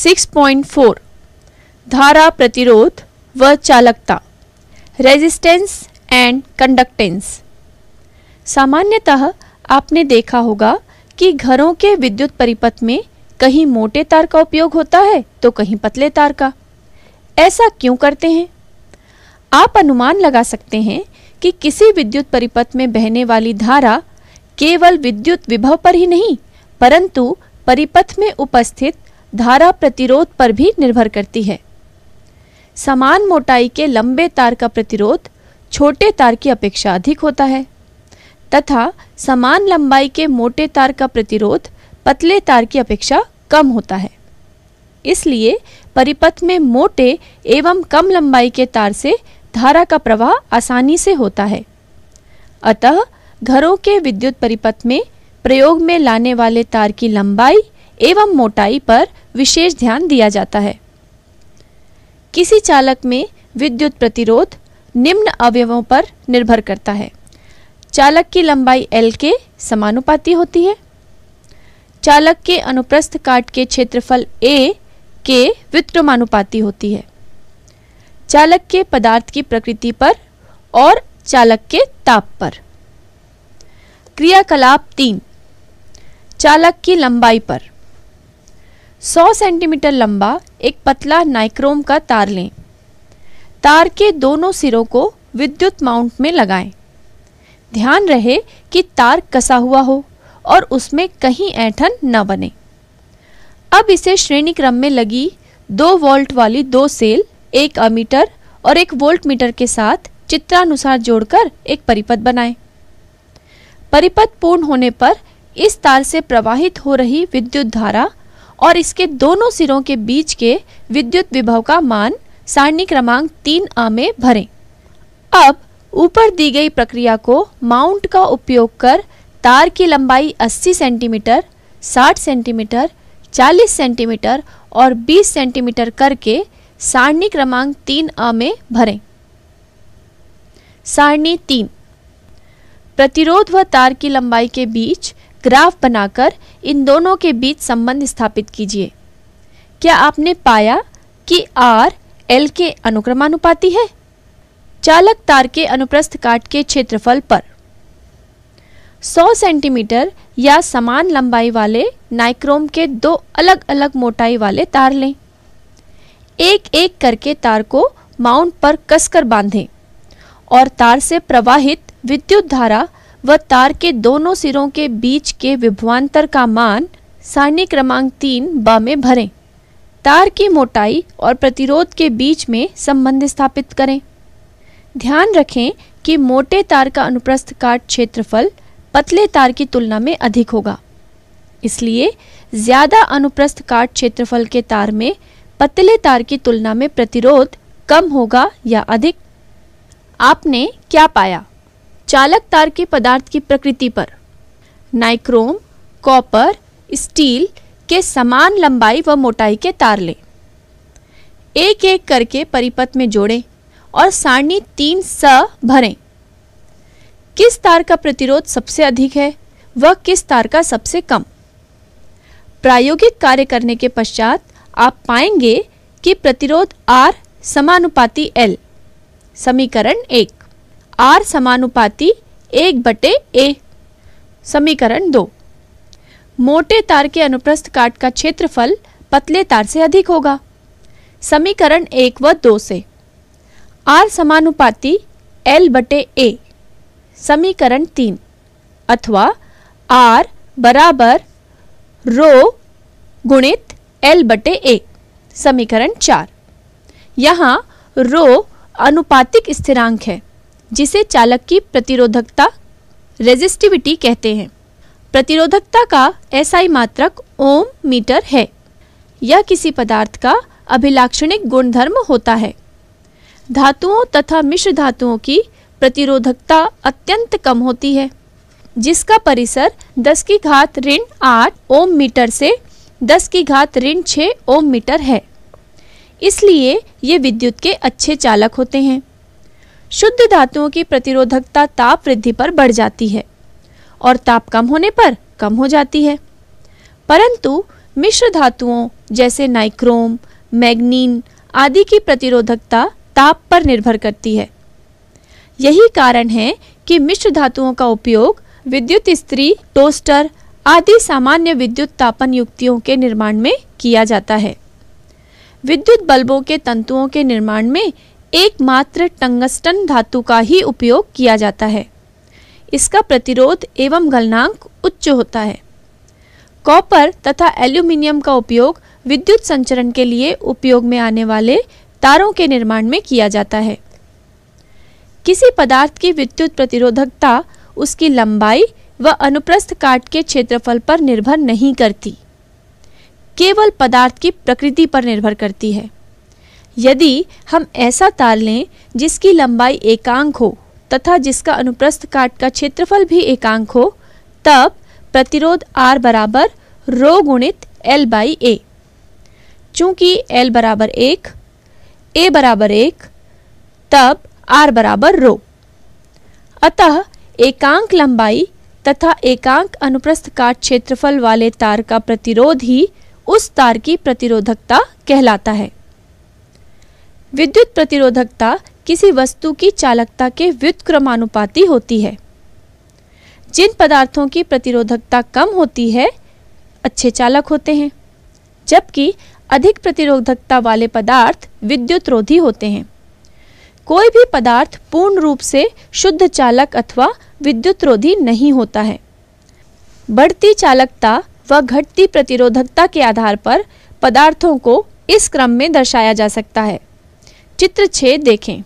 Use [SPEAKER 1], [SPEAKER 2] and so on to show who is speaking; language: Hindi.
[SPEAKER 1] 6.4 धारा प्रतिरोध व चालकता रेजिस्टेंस एंड कंडक्टेंस सामान्यतः आपने देखा होगा कि घरों के विद्युत परिपथ में कहीं मोटे तार का उपयोग होता है तो कहीं पतले तार का ऐसा क्यों करते हैं आप अनुमान लगा सकते हैं कि किसी विद्युत परिपथ में बहने वाली धारा केवल विद्युत विभव पर ही नहीं परंतु परिपथ में उपस्थित धारा प्रतिरोध पर भी निर्भर करती है समान मोटाई के लंबे तार का प्रतिरोध छोटे तार की अपेक्षा अधिक होता है तथा समान लंबाई के मोटे तार का प्रतिरोध पतले तार की अपेक्षा कम होता है इसलिए परिपथ में मोटे एवं कम लंबाई के तार से धारा का प्रवाह आसानी से होता है अतः घरों के विद्युत परिपथ में प्रयोग में लाने वाले तार की लंबाई एवं मोटाई पर विशेष ध्यान दिया जाता है किसी चालक में विद्युत प्रतिरोध निम्न अवयवों पर निर्भर करता है चालक की लंबाई एल के समानुपाती होती है चालक के अनुप्रस्थ काट के क्षेत्रफल ए के वित्रमानुपाती होती है चालक के पदार्थ की प्रकृति पर और चालक के ताप पर क्रियाकलाप तीन चालक की लंबाई पर 100 सेंटीमीटर लंबा एक पतला नाइक्रोम का तार लें तार के दोनों सिरों को विद्युत माउंट में लगाएं। ध्यान रहे कि तार कसा हुआ हो और उसमें कहीं ऐठन न बने अब इसे श्रेणी क्रम में लगी दो वोल्ट वाली दो सेल एक अमीटर और एक वोल्ट मीटर के साथ चित्रानुसार जोड़कर एक परिपथ बनाएं। परिपथ पूर्ण होने पर इस तार से प्रवाहित हो रही विद्युत धारा और इसके दोनों सिरों के बीच के विद्युत विभव का मान सारणी क्रमांक तीन आ में भरें अब ऊपर दी गई प्रक्रिया को माउंट का उपयोग कर तार की लंबाई 80 सेंटीमीटर 60 सेंटीमीटर 40 सेंटीमीटर और 20 सेंटीमीटर करके सारणी क्रमांक तीन आ में भरें सारणी तीन प्रतिरोध व तार की लंबाई के बीच ग्राफ बनाकर इन दोनों के बीच संबंध स्थापित कीजिए क्या आपने पाया कि आर एल के अनुक्रमानुपाती है चालक तार के अनुप्रस्थ काट के क्षेत्रफल पर 100 सेंटीमीटर या समान लंबाई वाले नाइक्रोम के दो अलग अलग मोटाई वाले तार लें एक एक करके तार को माउंट पर कसकर बांधें और तार से प्रवाहित विद्युत धारा व तार के दोनों सिरों के बीच के विभवान्तर का मान सारणी क्रमांक तीन ब में भरें तार की मोटाई और प्रतिरोध के बीच में संबंध स्थापित करें ध्यान रखें कि मोटे तार का अनुप्रस्थ काट क्षेत्रफल पतले तार की तुलना में अधिक होगा इसलिए ज्यादा अनुप्रस्थ काट क्षेत्रफल के तार में पतले तार की तुलना में प्रतिरोध कम होगा या अधिक आपने क्या पाया चालक तार के पदार्थ की प्रकृति पर नाइक्रोम कॉपर स्टील के समान लंबाई व मोटाई के तार लें एक एक करके परिपथ में जोड़ें और सारणी तीन स भरें किस तार का प्रतिरोध सबसे अधिक है व किस तार का सबसे कम प्रायोगिक कार्य करने के पश्चात आप पाएंगे कि प्रतिरोध आर समानुपाती एल समीकरण एक आर समानुपाती एक बटे ए समीकरण दो मोटे तार के अनुप्रस्थ काट का क्षेत्रफल पतले तार से अधिक होगा समीकरण एक व दो से आर समानुपाती एल बटे ए समीकरण तीन अथवा आर बराबर रो गुणित एल बटे ए समीकरण चार यहाँ रो अनुपातिक स्थिरांक है जिसे चालक की प्रतिरोधकता रेजिस्टिविटी कहते हैं प्रतिरोधकता का एसआई मात्रक ओम मीटर है यह किसी पदार्थ का अभिलाक्षणिक गुणधर्म होता है धातुओं तथा मिश्र धातुओं की प्रतिरोधकता अत्यंत कम होती है जिसका परिसर 10 की घात ऋण आठ ओम मीटर से 10 की घात ऋण 6 ओम मीटर है इसलिए ये विद्युत के अच्छे चालक होते हैं शुद्ध धातुओं की प्रतिरोधकता ताप वृद्धि पर बढ़ जाती है और ताप कम होने पर कम हो जाती है परंतु मिश्र धातुओं जैसे नाइक्रोम मैग्नीन आदि की प्रतिरोधकता ताप पर निर्भर करती है यही कारण है कि मिश्र धातुओं का उपयोग विद्युत स्त्री टोस्टर आदि सामान्य विद्युत तापन युक्तियों के निर्माण में किया जाता है विद्युत बल्बों के तंतुओं के निर्माण में एकमात्र टंगस्टन धातु का ही उपयोग किया जाता है इसका प्रतिरोध एवं गलनांक उच्च होता है कॉपर तथा एल्यूमिनियम का उपयोग विद्युत संचरण के लिए उपयोग में आने वाले तारों के निर्माण में किया जाता है किसी पदार्थ की विद्युत प्रतिरोधकता उसकी लंबाई व अनुप्रस्थ काट के क्षेत्रफल पर निर्भर नहीं करती केवल पदार्थ की प्रकृति पर निर्भर करती है यदि हम ऐसा ताल लें जिसकी लंबाई एकांक हो तथा जिसका अनुप्रस्थ काट का क्षेत्रफल भी एकांक हो तब प्रतिरोध आर बराबर रो गुणित एल बाई ए चूँकि एल बराबर एक ए बराबर एक तब आर बराबर रो अतः एकांक लंबाई तथा एकांक अनुप्रस्थ काट क्षेत्रफल वाले तार का प्रतिरोध ही उस तार की प्रतिरोधकता कहलाता है विद्युत प्रतिरोधकता किसी वस्तु की चालकता के व्युत्क्रमानुपाती होती है जिन पदार्थों की प्रतिरोधकता कम होती है अच्छे चालक होते हैं जबकि अधिक प्रतिरोधकता वाले पदार्थ विद्युत रोधी होते हैं कोई भी पदार्थ पूर्ण रूप से शुद्ध चालक अथवा विद्युत रोधी नहीं होता है बढ़ती चालकता व घटती प्रतिरोधकता के आधार पर पदार्थों को इस क्रम में दर्शाया जा सकता है चित्र छेद देखें